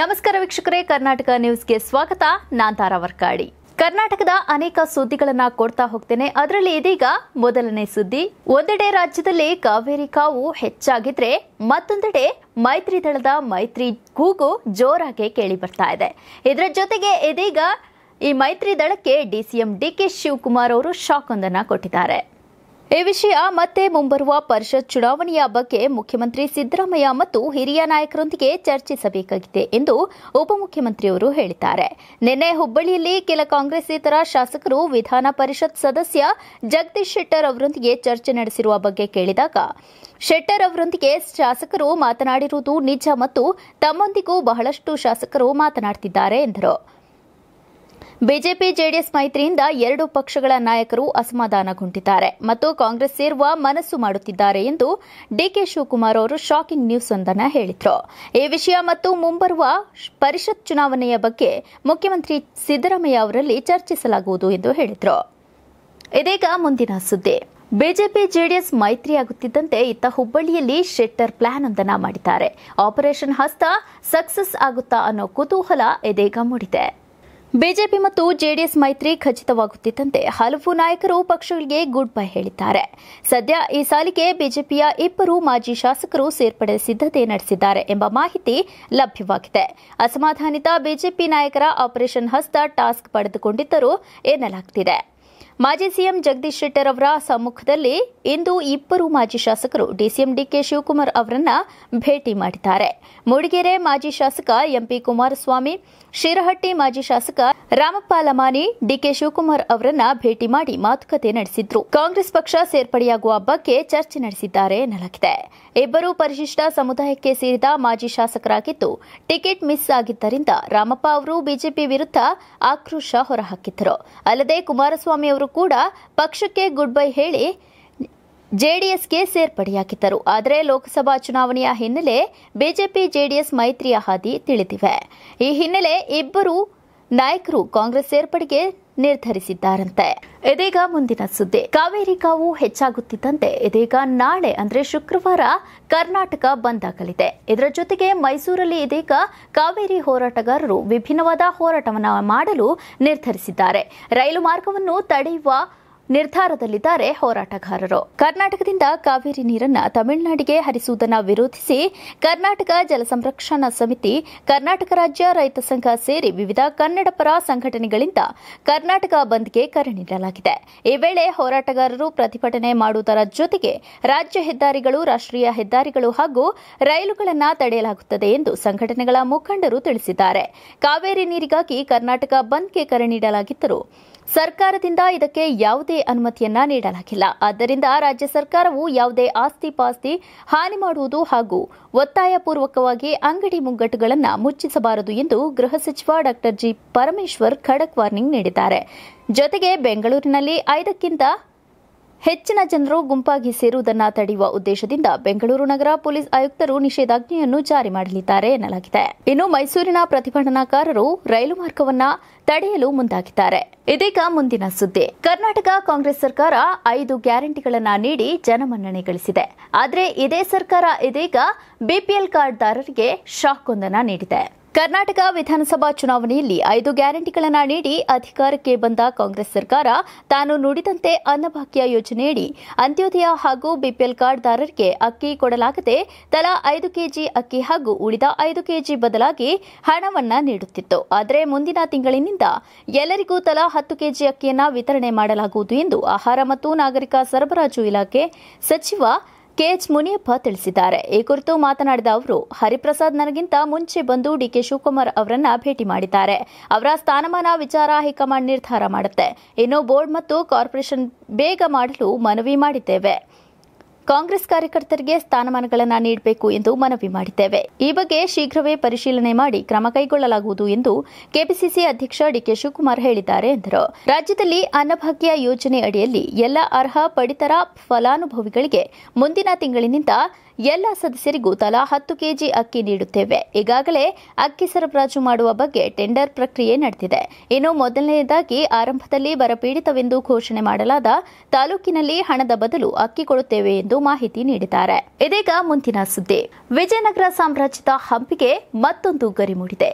ನಮಸ್ಕಾರ ವೀಕ್ಷಕರೇ ಕರ್ನಾಟಕ ನ್ಯೂಸ್ಗೆ ಸ್ವಾಗತ ನಾನ್ ತಾರಾ ವರ್ಕಾಡಿ ಕರ್ನಾಟಕದ ಅನೇಕ ಸುದ್ದಿಗಳನ್ನ ಕೊಡ್ತಾ ಹೋಗ್ತೇನೆ ಅದರಲ್ಲಿ ಇದೀಗ ಮೊದಲನೇ ಸುದ್ದಿ ಒಂದೆಡೆ ರಾಜ್ಯದಲ್ಲಿ ಕಾವೇರಿ ಕಾವು ಹೆಚ್ಚಾಗಿದ್ರೆ ಮತ್ತೊಂದೆಡೆ ಮೈತ್ರಿ ದಳದ ಮೈತ್ರಿ ಕೂಗು ಜೋರಾಗಿ ಕೇಳಿ ಬರ್ತಾ ಇದೆ ಇದರ ಜೊತೆಗೆ ಇದೀಗ ಈ ಮೈತ್ರಿ ದಳಕ್ಕೆ ಡಿಸಿಎಂ ಡಿ ಕೆ ಶಿವಕುಮಾರ್ ಅವರು ಶಾಕ್ ಒಂದನ್ನ ಕೊಟ್ಟಿದ್ದಾರೆ ಈ ವಿಷಯ ಮತ್ತೆ ಮುಂಬರುವ ಪರಿಷತ್ ಚುನಾವಣೆಯ ಬಗ್ಗೆ ಮುಖ್ಯಮಂತ್ರಿ ಸಿದ್ದರಾಮಯ್ಯ ಮತ್ತು ಹಿರಿಯ ನಾಯಕರೊಂದಿಗೆ ಚರ್ಚಿಸಬೇಕಾಗಿದೆ ಎಂದು ಉಪಮುಖ್ಯಮಂತ್ರಿಯವರು ಹೇಳಿದ್ದಾರೆ ನಿನ್ನೆ ಹುಬ್ಬಳ್ಳಿಯಲ್ಲಿ ಕೆಲ ಕಾಂಗ್ರೆಸ್ಸೇತರ ಶಾಸಕರು ವಿಧಾನ ಪರಿಷತ್ ಸದಸ್ಯ ಜಗದೀಶ್ ಶೆಟ್ಟರ್ ಅವರೊಂದಿಗೆ ಚರ್ಚೆ ನಡೆಸಿರುವ ಬಗ್ಗೆ ಕೇಳಿದಾಗ ಶೆಟ್ಟರ್ ಅವರೊಂದಿಗೆ ಶಾಸಕರು ಮಾತನಾಡಿರುವುದು ನಿಜ ಮತ್ತು ತಮ್ಮೊಂದಿಗೂ ಬಹಳಷ್ಟು ಶಾಸಕರು ಮಾತನಾಡುತ್ತಿದ್ದಾರೆ ಎಂದರು ಬಿಜೆಪಿ ಜೆಡಿಎಸ್ ಮೈತ್ರಿಯಿಂದ ಎರಡು ಪಕ್ಷಗಳ ನಾಯಕರು ಅಸಮಾಧಾನಗೊಂಡಿದ್ದಾರೆ ಮತ್ತು ಕಾಂಗ್ರೆಸ್ ಸೇರುವ ಮನಸ್ಸು ಮಾಡುತ್ತಿದ್ದಾರೆ ಎಂದು ಡಿಕೆ ಶಿವಕುಮಾರ್ ಅವರು ಶಾಕಿಂಗ್ ನ್ಯೂಸ್ ಒಂದನ್ನು ಹೇಳಿದರು ಈ ವಿಷಯ ಮತ್ತು ಮುಂಬರುವ ಪರಿಷತ್ ಚುನಾವಣೆಯ ಬಗ್ಗೆ ಮುಖ್ಯಮಂತ್ರಿ ಸಿದ್ದರಾಮಯ್ಯ ಅವರಲ್ಲಿ ಚರ್ಚಿಸಲಾಗುವುದು ಎಂದು ಹೇಳಿದರು ಇದೀಗ ಮುಂದಿನ ಸುದ್ದಿ ಬಿಜೆಪಿ ಜೆಡಿಎಸ್ ಮೈತ್ರಿಯಾಗುತ್ತಿದ್ದಂತೆ ಇತ್ತ ಹುಬ್ಬಳ್ಳಿಯಲ್ಲಿ ಶೆಟ್ಟರ್ ಪ್ಲಾನ್ ಒಂದನ್ನು ಮಾಡಿದ್ದಾರೆ ಆಪರೇಷನ್ ಹಸ್ತ ಸಕ್ಸಸ್ ಆಗುತ್ತಾ ಅನ್ನೋ ಕುತೂಹಲ ಇದೀಗ ಮೂಡಿದೆ ಬಿಜೆಪಿ ಮತ್ತು ಜೆಡಿಎಸ್ ಮೈತ್ರಿ ಖಚಿತವಾಗುತ್ತಿದ್ದಂತೆ ಹಲವು ನಾಯಕರು ಪಕ್ಷಗಳಿಗೆ ಗುಡ್ ಬೈ ಹೇಳಿದ್ದಾರೆ ಸದ್ಯ ಈ ಸಾಲಿಗೆ ಬಿಜೆಪಿಯ ಇಬ್ಬರು ಮಾಜಿ ಶಾಸಕರು ಸೇರ್ಪಡೆ ಸಿದ್ಧತೆ ನಡೆಸಿದ್ದಾರೆ ಎಂಬ ಮಾಹಿತಿ ಲಭ್ಯವಾಗಿದೆ ಅಸಮಾಧಾನಿತ ಬಿಜೆಪಿ ನಾಯಕರ ಆಪರೇಷನ್ ಹಸ್ತ ಟಾಸ್ಕ್ ಪಡೆದುಕೊಂಡಿದ್ದರು ಎನ್ನಲಾಗುತ್ತಿದೆ ಮಾಜಿ ಸಿಎಂ ಜಗದೀಶ್ ಶೆಟ್ಟರ್ ಅವರ ಸಮ್ಮುಖದಲ್ಲಿ ಇಂದು ಇಬ್ಬರು ಮಾಜಿ ಶಾಸಕರು ಡಿಸಿಎಂ ಡಿಕೆ ಶಿವಕುಮಾರ್ ಅವರನ್ನ ಭೇಟಿ ಮಾಡಿದ್ದಾರೆ ಮೂಡಿಗೆರೆ ಮಾಜಿ ಶಾಸಕ ಎಂಪಿ ಕುಮಾರಸ್ವಾಮಿ ಶಿರಹಟ್ಟಿ ಮಾಜಿ ಶಾಸಕ ರಾಮಪ್ಪ ಲಮಾನಿ ಡಿಕೆ ಶಿವಕುಮಾರ್ ಅವರನ್ನ ಭೇಟಿ ಮಾಡಿ ಮಾತುಕತೆ ನಡೆಸಿದ್ರು ಕಾಂಗ್ರೆಸ್ ಪಕ್ಷ ಸೇರ್ಪಡೆಯಾಗುವ ಬಗ್ಗೆ ಚರ್ಚೆ ನಡೆಸಿದ್ದಾರೆ ಎನ್ನಲಾಗಿದೆ ಇಬ್ಬರು ಪರಿಶಿಷ್ಟ ಸಮುದಾಯಕ್ಕೆ ಸೇರಿದ ಮಾಜಿ ಶಾಸಕರಾಗಿದ್ದು ಟಿಕೆಟ್ ಮಿಸ್ ಆಗಿದ್ದರಿಂದ ರಾಮಪ್ಪ ಅವರು ಬಿಜೆಪಿ ವಿರುದ್ಧ ಆಕ್ರೋಶ ಹೊರಹಾಕಿದ್ದರು ಅಲ್ಲದೆ ಕುಮಾರಸ್ವಾಮಿ ಅವರು ಕೂಡ ಪಕ್ಷಕ್ಕೆ ಗುಡ್ ಬೈ ಹೇಳಿ ಜೆಡಿಎಸ್ಗೆ ಸೇರ್ಪಡೆಯಾಗಿದ್ದರು ಆದರೆ ಲೋಕಸಭಾ ಚುನಾವಣೆಯ ಹಿನ್ನೆಲೆ ಬಿಜೆಪಿ ಜೆಡಿಎಸ್ ಮೈತ್ರಿಯ ಹಾದಿ ತಿಳಿದಿವೆ ಈ ಹಿನ್ನೆಲೆ ಇಬ್ಬರು ನಾಯಕರು ಕಾಂಗ್ರೆಸ್ ಸೇರ್ಪಡೆಗೆ ನಿರ್ಧರಿಸಿದ್ದಾರಂತೆ ಇದೀಗ ಮುಂದಿನ ಸುದ್ದಿ ಕಾವೇರಿ ಕಾವು ಹೆಚ್ಚಾಗುತ್ತಿದ್ದಂತೆ ಇದೀಗ ನಾಳೆ ಅಂದ್ರೆ ಶುಕ್ರವಾರ ಕರ್ನಾಟಕ ಬಂದ್ ಆಗಲಿದೆ ಇದರ ಜೊತೆಗೆ ಮೈಸೂರಲ್ಲಿ ಇದೀಗ ಕಾವೇರಿ ಹೋರಾಟಗಾರರು ವಿಭಿನ್ನವಾದ ಹೋರಾಟವನ್ನು ಮಾಡಲು ನಿರ್ಧರಿಸಿದ್ದಾರೆ ರೈಲು ಮಾರ್ಗವನ್ನು ತಡೆಯುವ ನಿರ್ಧಾರದಲ್ಲಿದ್ದಾರೆ ಹೋರಾಟಗಾರರು ಕರ್ನಾಟಕದಿಂದ ಕಾವೇರಿ ನೀರನ್ನು ತಮಿಳುನಾಡಿಗೆ ಹರಿಸುವುದನ್ನು ವಿರೋಧಿಸಿ ಕರ್ನಾಟಕ ಜಲ ಸಂರಕ್ಷಣಾ ಸಮಿತಿ ಕರ್ನಾಟಕ ರಾಜ್ಯ ರೈತ ಸಂಘ ಸೇರಿ ವಿವಿಧ ಕನ್ನಡಪರ ಸಂಘಟನೆಗಳಿಂದ ಕರ್ನಾಟಕ ಬಂದ್ಗೆ ಕರೆ ನೀಡಲಾಗಿದೆ ಈ ವೇಳೆ ಹೋರಾಟಗಾರರು ಪ್ರತಿಭಟನೆ ಮಾಡುವುದರ ಜೊತೆಗೆ ರಾಜ್ಯ ಹೆದ್ದಾರಿಗಳು ರಾಷ್ಟ್ರೀಯ ಹೆದ್ದಾರಿಗಳು ಹಾಗೂ ರೈಲುಗಳನ್ನು ತಡೆಯಲಾಗುತ್ತದೆ ಎಂದು ಸಂಘಟನೆಗಳ ಮುಖಂಡರು ತಿಳಿಸಿದ್ದಾರೆ ಕಾವೇರಿ ನೀರಿಗಾಗಿ ಕರ್ನಾಟಕ ಬಂದ್ಗೆ ಕರೆ ನೀಡಲಾಗಿದ್ದರು ಸರ್ಕಾರದಿಂದ ಇದಕ್ಕೆ ಯಾವುದೇ ಅನುಮತಿಯನ್ನ ನೀಡಲಾಗಿಲ್ಲ ಆದ್ದರಿಂದ ರಾಜ್ಯ ಸರ್ಕಾರವು ಯಾವುದೇ ಆಸ್ತಿ ಪಾಸ್ತಿ ಹಾನಿ ಮಾಡುವುದು ಹಾಗೂ ಒತ್ತಾಯಪೂರ್ವಕವಾಗಿ ಅಂಗಡಿ ಮುಗ್ಗಟ್ಟುಗಳನ್ನು ಮುಚ್ಚಿಸಬಾರದು ಎಂದು ಗೃಹ ಸಚಿವ ಡಾ ಜಿ ಪರಮೇಶ್ವರ್ ಖಡಕ್ ವಾರ್ನಿಂಗ್ ನೀಡಿದ್ದಾರೆ ಜೊತೆಗೆ ಬೆಂಗಳೂರಿನಲ್ಲಿ ಐದಕ್ಕಿಂತ ಹೆಚ್ಚಿನ ಜನರು ಗುಂಪಾಗಿ ಸೇರುವುದನ್ನು ತಡೆಯುವ ಉದ್ದೇಶದಿಂದ ಬೆಂಗಳೂರು ನಗರ ಪೊಲೀಸ್ ಆಯುಕ್ತರು ನಿಷೇಧಾಜ್ಞೆಯನ್ನು ಜಾರಿ ಮಾಡಲಿದ್ದಾರೆ ಎನ್ನಲಾಗಿದೆ ಇನ್ನು ಮೈಸೂರಿನ ಪ್ರತಿಭಟನಾಕಾರರು ರೈಲು ಮಾರ್ಗವನ್ನ ತಡೆಯಲು ಮುಂದಾಗಿದ್ದಾರೆ ಇದೀಗ ಮುಂದಿನ ಸುದ್ದಿ ಕರ್ನಾಟಕ ಕಾಂಗ್ರೆಸ್ ಸರ್ಕಾರ ಐದು ಗ್ಯಾರಂಟಿಗಳನ್ನು ನೀಡಿ ಜನಮನ್ನಣೆ ಗಳಿಸಿದೆ ಆದರೆ ಇದೇ ಸರ್ಕಾರ ಇದೀಗ ಬಿಪಿಎಲ್ ಕಾರ್ಡ್ದಾರರಿಗೆ ಶಾಕ್ ಒಂದನ್ನು ನೀಡಿದೆ ಕರ್ನಾಟಕ ವಿಧಾನಸಭಾ ಚುನಾವಣೆಯಲ್ಲಿ ಐದು ಗ್ಯಾರಂಟಿಗಳನ್ನು ನೀಡಿ ಅಧಿಕಾರಕ್ಕೆ ಬಂದ ಕಾಂಗ್ರೆಸ್ ಸರ್ಕಾರ ತಾನು ನುಡಿದಂತೆ ಅನ್ನಭಾಗ್ಯ ಯೋಜನೆಯಡಿ ಅಂತ್ಯೋದಯ ಹಾಗೂ ಬಿಪಿಎಲ್ ಕಾರ್ಡ್ದಾರರಿಗೆ ಅಕ್ಕಿ ಕೊಡಲಾಗದೆ ತಲಾ ಐದು ಕೆಜಿ ಅಕ್ಕಿ ಹಾಗೂ ಉಳಿದ ಐದು ಕೆಜಿ ಬದಲಾಗಿ ಹಣವನ್ನು ನೀಡುತ್ತಿತ್ತು ಆದರೆ ಮುಂದಿನ ತಿಂಗಳಿನಿಂದ ಎಲ್ಲರಿಗೂ ತಲಾ ಹತ್ತು ಕೆಜಿ ಅಕ್ಕಿಯನ್ನು ವಿತರಣೆ ಮಾಡಲಾಗುವುದು ಎಂದು ಆಹಾರ ಮತ್ತು ನಾಗರಿಕ ಸರಬರಾಜು ಇಲಾಖೆ ಸಚಿವ ಕೆಎಚ್ ಮುನಿಯಪ್ಪ ತಿಳಿಸಿದ್ದಾರೆ ಈ ಕುರಿತು ಮಾತನಾಡಿದ ಅವರು ಹರಿಪ್ರಸಾದ್ ನನಗಿಂತ ಮುಂಚೆ ಬಂದು ಡಿಕೆ ಶಿವಕುಮಾರ್ ಅವರನ್ನ ಭೇಟಿ ಮಾಡಿದ್ದಾರೆ ಅವರ ಸ್ಥಾನಮಾನ ವಿಚಾರ ಹೈಕಮಾಂಡ್ ನಿರ್ಧಾರ ಮಾಡುತ್ತೆ ಇನ್ನು ಬೋರ್ಡ್ ಮತ್ತು ಕಾರ್ಪೊರೇಷನ್ ಬೇಗ ಮಾಡಲು ಮನವಿ ಮಾಡಿದ್ದೇವೆ ಕಾಂಗ್ರೆಸ್ ಕಾರ್ಯಕರ್ತರಿಗೆ ಸ್ಥಾನಮಾನಗಳನ್ನು ನೀಡಬೇಕು ಎಂದು ಮನವಿ ಮಾಡಿದ್ದೇವೆ ಈ ಬಗ್ಗೆ ಶೀಘ್ರವೇ ಪರಿಶೀಲನೆ ಮಾಡಿ ಕ್ರಮ ಕೈಗೊಳ್ಳಲಾಗುವುದು ಎಂದು ಕೆಪಿಸಿಸಿ ಅಧ್ಯಕ್ಷ ಡಿಕೆ ಶಿವಕುಮಾರ್ ಹೇಳಿದ್ದಾರೆ ಎಂದರು ರಾಜ್ಯದಲ್ಲಿ ಅನ್ನಭಾಗ್ಯ ಯೋಜನೆ ಅಡಿಯಲ್ಲಿ ಎಲ್ಲ ಅರ್ಹ ಪಡಿತರ ಫಲಾನುಭವಿಗಳಿಗೆ ಮುಂದಿನ ತಿಂಗಳಿನಿಂದ ಎಲ್ಲ ಸದಸ್ಯರಿಗೂ ತಲಾ ಹತ್ತು ಕೆಜಿ ಅಕ್ಕಿ ನೀಡುತ್ತೇವೆ ಈಗಾಗಲೇ ಅಕ್ಕಿ ಸರಬರಾಜು ಮಾಡುವ ಬಗ್ಗೆ ಟೆಂಡರ್ ಪ್ರಕ್ರಿಯೆ ನಡೆದಿದೆ ಇನ್ನು ಮೊದಲನೆಯದಾಗಿ ಆರಂಭದಲ್ಲಿ ಬರಪೀಡಿತವೆಂದು ಘೋಷಣೆ ಮಾಡಲಾದ ತಾಲೂಕಿನಲ್ಲಿ ಹಣದ ಬದಲು ಅಕ್ಕಿ ಕೊಡುತ್ತೇವೆ ಎಂದು ಮಾಹಿತಿ ನೀಡಿದ್ದಾರೆ ಇದೀಗ ಮುಂದಿನ ಸುದ್ದಿ ವಿಜಯನಗರ ಸಾಮ್ರಾಜ್ಯದ ಹಂಪಿಗೆ ಮತ್ತೊಂದು ಗರಿ ಮೂಡಿದೆ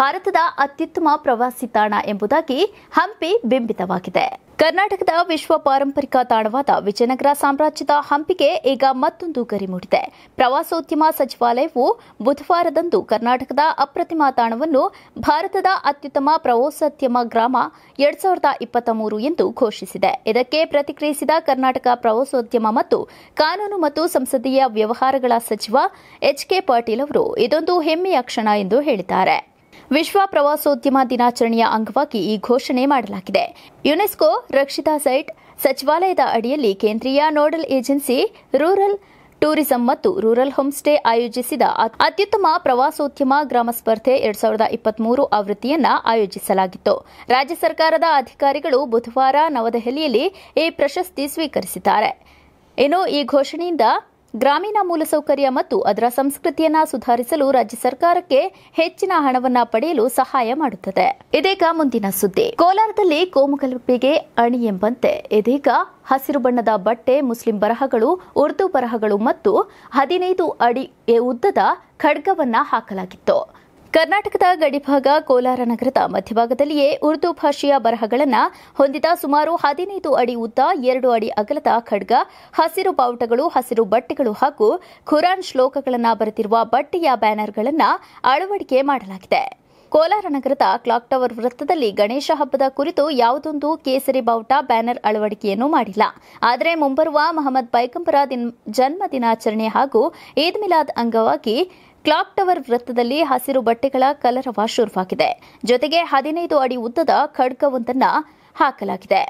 ಭಾರತದ ಅತ್ಯುತ್ತಮ ಪ್ರವಾಸಿ ತಾಣ ಎಂಬುದಾಗಿ ಹಂಪಿ ಬಿಂಬಿತವಾಗಿದೆ ಕರ್ನಾಟಕದ ವಿಶ್ವ ಪಾರಂಪರಿಕ ತಾಣವಾದ ವಿಜಯನಗರ ಸಾಮ್ರಾಜ್ಯದ ಹಂಪಿಗೆ ಈಗ ಮತ್ತೊಂದು ಗರಿ ಮೂಡಿದೆ ಪ್ರವಾಸೋದ್ಯಮ ಸಚಿವಾಲಯವು ಬುಧವಾರದಂದು ಕರ್ನಾಟಕದ ಅಪ್ರತಿಮ ತಾಣವನ್ನು ಭಾರತದ ಅತ್ಯುತ್ತಮ ಪ್ರವಾಸೋದ್ಯಮ ಗ್ರಾಮ ಎರಡ್ ಸಾವಿರದ ಇಪ್ಪತ್ತ ಮೂರು ಎಂದು ಘೋಷಿಸಿದೆ ಇದಕ್ಕೆ ಪ್ರತಿಕ್ರಿಯಿಸಿದ ಕರ್ನಾಟಕ ಪ್ರವಾಸೋದ್ಯಮ ಮತ್ತು ಕಾನೂನು ಮತ್ತು ಸಂಸದೀಯ ವ್ಯವಹಾರಗಳ ಸಚಿವ ಎಚ್ ಕೆ ಪಾಟೀಲ್ ಅವರು ಇದೊಂದು ಹೆಮ್ಮೆಯ ಕ್ಷಣ ಎಂದು ಹೇಳಿದ್ದಾರೆ ವಿಶ್ವ ಪ್ರವಾಸೋದ್ಯಮ ದಿನಾಚರಣೆಯ ಅಂಗವಾಗಿ ಈ ಘೋಷಣೆ ಮಾಡಲಾಗಿದೆ ಯುನೆಸ್ಕೋ ರಕ್ಷಿತ ಸೈಟ್ ಸಚಿವಾಲಯದ ಅಡಿಯಲ್ಲಿ ಕೇಂದ್ರೀಯ ನೋಡಲ್ ಏಜೆನ್ಸಿ ರೂರಲ್ ಟೂರಿಸಂ ಮತ್ತು ರೂರಲ್ ಹೋಮ್ಸ್ಟೇ ಆಯೋಜಿಸಿದ ಅತ್ಯುತ್ತಮ ಪ್ರವಾಸೋದ್ಯಮ ಗ್ರಾಮ ಸ್ಪರ್ಧೆ ಎರಡ್ ಸಾವಿರದ ಇಪ್ಪತ್ಮೂರು ಆವೃತ್ತಿಯನ್ನು ಆಯೋಜಿಸಲಾಗಿತ್ತು ರಾಜ್ಯ ಸರ್ಕಾರದ ಅಧಿಕಾರಿಗಳು ಬುಧವಾರ ನವದೆಹಲಿಯಲ್ಲಿ ಈ ಪ್ರಶಸ್ತಿ ಸ್ವೀಕರಿಸಿದ್ದಾರೆ ಇನ್ನು ಈ ಘೋಷಣೆಯಿಂದ ಗ್ರಾಮೀಣ ಮೂಲಸೌಕರ್ಯ ಮತ್ತು ಅದರ ಸಂಸ್ಕೃತಿಯನ್ನು ಸುಧಾರಿಸಲು ರಾಜ್ಯ ಸರ್ಕಾರಕ್ಕೆ ಹೆಚ್ಚಿನ ಹಣವನ್ನು ಪಡೆಯಲು ಸಹಾಯ ಮಾಡುತ್ತದೆ ಇದೀಗ ಮುಂದಿನ ಸುದ್ದಿ ಕೋಲಾರದಲ್ಲಿ ಕೋಮುಗಲ್ಪಿಗೆ ಅಣಿ ಎಂಬಂತೆ ಇದೀಗ ಹಸಿರು ಬಣ್ಣದ ಬಟ್ಟೆ ಮುಸ್ಲಿಂ ಬರಹಗಳು ಉರ್ದು ಬರಹಗಳು ಮತ್ತು ಹದಿನೈದು ಅಡಿ ಉದ್ದದ ಖಡ್ಗವನ್ನ ಹಾಕಲಾಗಿತ್ತು ಕರ್ನಾಟಕದ ಗಡಿಭಾಗ ಕೋಲಾರ ನಗರದ ಮಧ್ಯಭಾಗದಲ್ಲಿಯೇ ಉರ್ದು ಭಾಷೆಯ ಬರಹಗಳನ್ನು ಹೊಂದಿದ ಸುಮಾರು ಹದಿನೈದು ಅಡಿ ಉದ್ದ ಎರಡು ಅಡಿ ಅಗಲದ ಖಡ್ಗ ಹಸಿರು ಬಾವುಟಗಳು ಹಸಿರು ಬಟ್ಟೆಗಳು ಹಾಗೂ ಖುರಾನ್ ಶ್ಲೋಕಗಳನ್ನು ಬರೆದಿರುವ ಬಟ್ಟೆಯ ಬ್ಯಾನರ್ಗಳನ್ನು ಅಳವಡಿಕೆ ಮಾಡಲಾಗಿದೆ ಕೋಲಾರ ನಗರದ ಕ್ಲಾಕ್ ಟವರ್ ವೃತ್ತದಲ್ಲಿ ಗಣೇಶ ಹಬ್ಬದ ಕುರಿತು ಯಾವುದೊಂದು ಕೇಸರಿ ಬಾವುಟ ಬ್ಯಾನರ್ ಅಳವಡಿಕೆಯನ್ನು ಮಾಡಿಲ್ಲ ಆದರೆ ಮುಂಬರುವ ಮಹಮ್ಮದ್ ಪೈಗಂಬರ ಜನ್ಮ ದಿನಾಚರಣೆ ಹಾಗೂ ಈದ್ ಮಿಲಾದ್ ಅಂಗವಾಗಿ ಕ್ಲಾಕ್ ಟವರ್ ವೃತ್ತದಲ್ಲಿ ಹಸಿರು ಬಟ್ಟೆಗಳ ಕಲರವ ಶುರುವಾಗಿದೆ ಜೊತೆಗೆ ಹದಿನೈದು ಅಡಿ ಉದ್ದದ ಖಡ್ಗವೊಂದನ್ನ ಹಾಕಲಾಗಿದೆ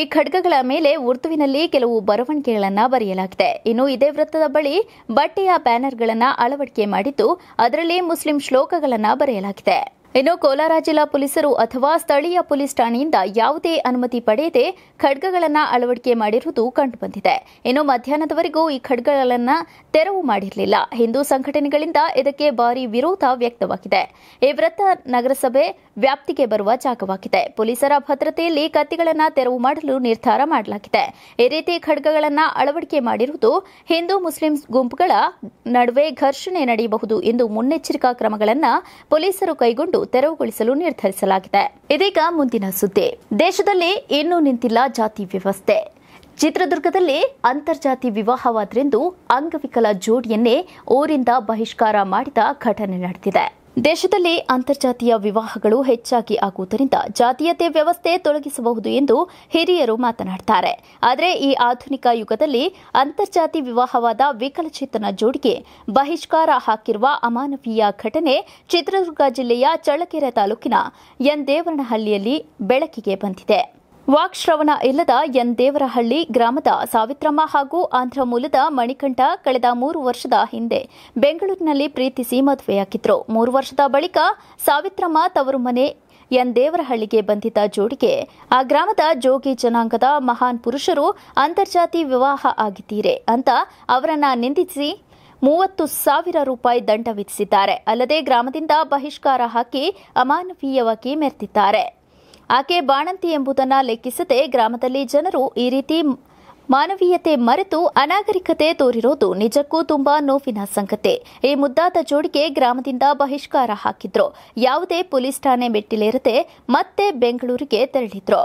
ಈ ಖಡ್ಗಗಳ ಮೇಲೆ ಉರ್ದುವಿನಲ್ಲಿ ಕೆಲವು ಬರವಣಿಗೆಗಳನ್ನು ಬರೆಯಲಾಗಿದೆ ಇನ್ನು ಇದೇ ವೃತ್ತದ ಬಳಿ ಬಟ್ಟೆಯ ಬ್ಯಾನರ್ಗಳನ್ನು ಅಳವಡಿಕೆ ಮಾಡಿದ್ದು ಅದರಲ್ಲಿ ಮುಸ್ಲಿಂ ಶ್ಲೋಕಗಳನ್ನು ಬರೆಯಲಾಗಿದೆ ಇನ್ನು ಕೋಲಾರ ಜಿಲ್ಲಾ ಪೊಲೀಸರು ಅಥವಾ ಸ್ಥಳೀಯ ಪೊಲೀಸ್ ಠಾಣೆಯಿಂದ ಯಾವುದೇ ಅನುಮತಿ ಪಡೆಯದೆ ಖಡ್ಗಗಳನ್ನು ಅಳವಡಿಕೆ ಮಾಡಿರುವುದು ಕಂಡುಬಂದಿದೆ ಇನ್ನು ಮಧ್ಯಾಹ್ನದವರೆಗೂ ಈ ಖಡ್ಗಗಳನ್ನು ತೆರವು ಮಾಡಿರಲಿಲ್ಲ ಹಿಂದೂ ಸಂಘಟನೆಗಳಿಂದ ಇದಕ್ಕೆ ಭಾರೀ ವಿರೋಧ ವ್ಯಕ್ತವಾಗಿದೆ ಈ ವೃತ್ತ ನಗರಸಭೆ ವ್ಯಾಪ್ತಿಗೆ ಬರುವ ಜಾಗವಾಗಿದೆ ಪೊಲೀಸರ ಭದ್ರತೆಯಲ್ಲಿ ಕತ್ತಿಗಳನ್ನು ತೆರವು ಮಾಡಲು ನಿರ್ಧಾರ ಮಾಡಲಾಗಿದೆ ಈ ರೀತಿ ಖಡ್ಗಗಳನ್ನು ಅಳವಡಿಕೆ ಮಾಡಿರುವುದು ಹಿಂದೂ ಮುಸ್ಲಿಂ ಗುಂಪುಗಳ ನಡುವೆ ಘರ್ಷಣೆ ನಡೆಯಬಹುದು ಎಂದು ಮುನ್ನೆಚ್ಚರಿಕಾ ಕ್ರಮಗಳನ್ನು ಪೊಲೀಸರು ಕೈಗೊಂಡು ತೆರವುಗೊಳಿಸಲು ನಿರ್ಧರಿಸಲಾಗಿದೆ ಇದೀಗ ಮುಂದಿನ ಸುದ್ದಿ ದೇಶದಲ್ಲಿ ಇನ್ನೂ ನಿಂತಿಲ್ಲ ಜಾತಿ ವ್ಯವಸ್ಥೆ ಚಿತ್ರದುರ್ಗದಲ್ಲಿ ಅಂತರ್ಜಾತಿ ವಿವಾಹವಾದರೆಂದು ಅಂಗವಿಕಲ ಜೋಡಿಯನ್ನೇ ಊರಿಂದ ಬಹಿಷ್ಕಾರ ಮಾಡಿದ ಘಟನೆ ನಡೆದಿದೆ ದೇಶದಲ್ಲಿ ಅಂತರ್ಜಾತೀಯ ವಿವಾಹಗಳು ಹೆಚ್ಚಾಗಿ ಆಗುವುದರಿಂದ ಜಾತೀಯತೆ ವ್ಯವಸ್ಥೆ ತೊಲಗಿಸಬಹುದು ಎಂದು ಹಿರಿಯರು ಮಾತನಾಡುತ್ತಾರೆ ಆದರೆ ಈ ಆಧುನಿಕ ಯುಗದಲ್ಲಿ ಅಂತರ್ಜಾತಿ ವಿವಾಹವಾದ ವಿಕಲಚೇತನ ಜೋಡಿಗೆ ಬಹಿಷ್ಕಾರ ಹಾಕಿರುವ ಅಮಾನವೀಯ ಘಟನೆ ಚಿತ್ರದುರ್ಗ ಜಿಲ್ಲೆಯ ಚಳ್ಳಕೆರೆ ತಾಲೂಕಿನ ಎನ್ ದೇವರನಹಳ್ಳಿಯಲ್ಲಿ ಬೆಳಕಿಗೆ ಬಂದಿದೆ ವಾಕ್ಶ್ರವಣ ಇಲ್ಲದ ಎನ್ ದೇವರಹಳ್ಳಿ ಗ್ರಾಮದ ಸಾವಿತ್ರಮ್ಮ ಹಾಗೂ ಆಂಧ್ರ ಮೂಲದ ಮಣಿಕಂಠ ಕಳೆದ ಮೂರು ವರ್ಷದ ಹಿಂದೆ ಬೆಂಗಳೂರಿನಲ್ಲಿ ಪ್ರೀತಿಸಿ ಮದುವೆಯಾಗಿದ್ರು ಮೂರು ವರ್ಷದ ಬಳಿಕ ಸಾವಿತ್ರಮ್ಮ ತವರು ಮನೆ ಎನ್ ದೇವರಹಳ್ಳಿಗೆ ಬಂದಿದ್ದ ಜೋಡಿಗೆ ಆ ಗ್ರಾಮದ ಜೋಗಿ ಜನಾಂಗದ ಮಹಾನ್ ಪುರುಷರು ಅಂತರ್ಜಾತಿ ವಿವಾಹ ಆಗಿದ್ದೀರೆ ಅಂತ ಅವರನ್ನ ನಿಂದಿಸಿ ಮೂವತ್ತು ಸಾವಿರ ರೂಪಾಯಿ ದಂಡ ವಿಧಿಸಿದ್ದಾರೆ ಅಲ್ಲದೆ ಗ್ರಾಮದಿಂದ ಬಹಿಷ್ಕಾರ ಹಾಕಿ ಅಮಾನವೀಯವಾಗಿ ಮೆರೆದಿದ್ದಾರೆ ಆಕೆ ಬಾಣಂತಿ ಎಂಬುದನ್ನು ಲೆಕ್ಕಿಸದೆ ಗ್ರಾಮದಲ್ಲಿ ಜನರು ಈ ರೀತಿ ಮಾನವೀಯತೆ ಮರೆತು ಅನಾಗರಿಕತೆ ತೋರಿರೋದು ನಿಜಕ್ಕೂ ತುಂಬಾ ನೋವಿನ ಸಂಗತಿ ಈ ಮುದ್ದಾದ ಜೋಡಿಗೆ ಗ್ರಾಮದಿಂದ ಬಹಿಷ್ಕಾರ ಹಾಕಿದ್ರು ಯಾವುದೇ ಪೊಲೀಸ್ ಠಾಣೆ ಮೆಟ್ಟಿಲೇರದೆ ಮತ್ತೆ ಬೆಂಗಳೂರಿಗೆ ತೆರಳಿದ್ರು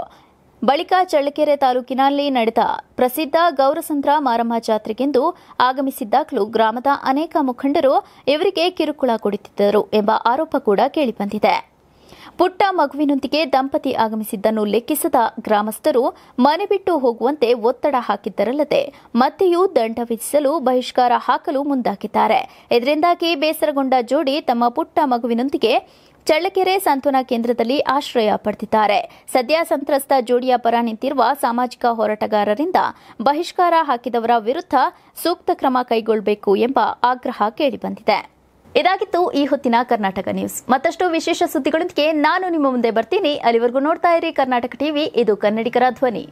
ಬಳಿಕ ಚಳ್ಳಕೆರೆ ತಾಲೂಕಿನಲ್ಲಿ ನಡೆದ ಪ್ರಸಿದ್ಧ ಗೌರಸಂದ್ರ ಮಾರಮ್ಮ ಜಾತ್ರೆಗೆಂದು ಆಗಮಿಸಿದ್ದಾಗಲೂ ಗ್ರಾಮದ ಅನೇಕ ಮುಖಂಡರು ಇವರಿಗೆ ಕಿರುಕುಳ ಕೊಡುತ್ತಿದ್ದರು ಎಂಬ ಆರೋಪ ಕೂಡ ಕೇಳಿಬಂದಿದೆ ಪುಟ್ಟ ಮಗುವಿನೊಂದಿಗೆ ದಂಪತಿ ಆಗಮಿಸಿದ್ದನ್ನು ಲೆಕ್ಕಿಸದ ಗ್ರಾಮಸ್ಥರು ಮನೆ ಬಿಟ್ಟು ಹೋಗುವಂತೆ ಒತ್ತಡ ಹಾಕಿದ್ದರಲ್ಲದೆ ಮತ್ತೆಯೂ ದಂಡ ವಿಧಿಸಲು ಬಹಿಷ್ಕಾರ ಹಾಕಲು ಮುಂದಾಗಿದ್ದಾರೆ ಇದರಿಂದಾಗಿ ಬೇಸರಗೊಂಡ ಜೋಡಿ ತಮ್ಮ ಪುಟ್ಟ ಮಗುವಿನೊಂದಿಗೆ ಚಳ್ಳಕೆರೆ ಸಾಂತ್ವನ ಕೇಂದ್ರದಲ್ಲಿ ಆಶ್ರಯ ಪಡೆದಿದ್ದಾರೆ ಸದ್ಯ ಸಂತ್ರಸ್ತ ಜೋಡಿಯ ಪರ ನಿಂತಿರುವ ಸಾಮಾಜಿಕ ಹೋರಾಟಗಾರರಿಂದ ಬಹಿಷ್ಕಾರ ಹಾಕಿದವರ ವಿರುದ್ಧ ಸೂಕ್ತ ಕ್ರಮ ಕೈಗೊಳ್ಳಬೇಕು ಎಂಬ ಆಗ್ರಹ ಕೇಳಿಬಂದಿದೆ ಇದಾಗಿತ್ತು ಈ ಹೊತ್ತಿನ ಕರ್ನಾಟಕ ನ್ಯೂಸ್ ಮತ್ತಷ್ಟು ವಿಶೇಷ ಸುದ್ದಿಗಳೊಂದಿಗೆ ನಾನು ನಿಮ್ಮ ಮುಂದೆ ಬರ್ತೀನಿ ಅಲ್ಲಿವರೆಗೂ ನೋಡ್ತಾ ಇರಿ ಕರ್ನಾಟಕ ಟಿವಿ ಇದು ಕನ್ನಡಿಗರ ಧ್ವನಿ